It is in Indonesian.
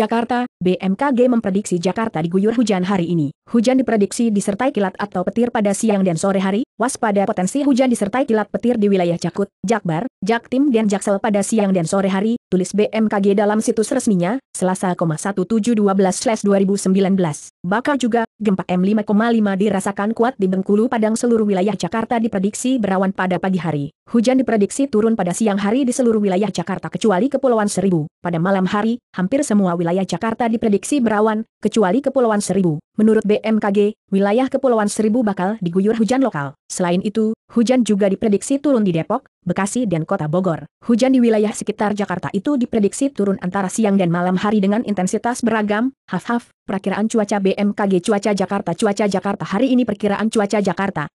Jakarta, BMKG memprediksi Jakarta diguyur hujan hari ini. Hujan diprediksi disertai kilat atau petir pada siang dan sore hari, waspada potensi hujan disertai kilat petir di wilayah Jakut, Jakbar, Jaktim dan Jaksel pada siang dan sore hari, tulis BMKG dalam situs resminya, Selasa 1712-2019. Bakal juga, gempa M5,5 dirasakan kuat di Bengkulu Padang seluruh wilayah Jakarta diprediksi berawan pada pagi hari. Hujan diprediksi turun pada siang hari di seluruh wilayah Jakarta kecuali Kepulauan Seribu. Pada malam hari, hampir semua wilayah Jakarta diprediksi berawan, kecuali Kepulauan Seribu. Menurut BMKG, wilayah Kepulauan Seribu bakal diguyur hujan lokal. Selain itu, Hujan juga diprediksi turun di Depok, Bekasi dan Kota Bogor. Hujan di wilayah sekitar Jakarta itu diprediksi turun antara siang dan malam hari dengan intensitas beragam. Haf-haf, perkiraan cuaca BMKG cuaca Jakarta cuaca Jakarta hari ini perkiraan cuaca Jakarta.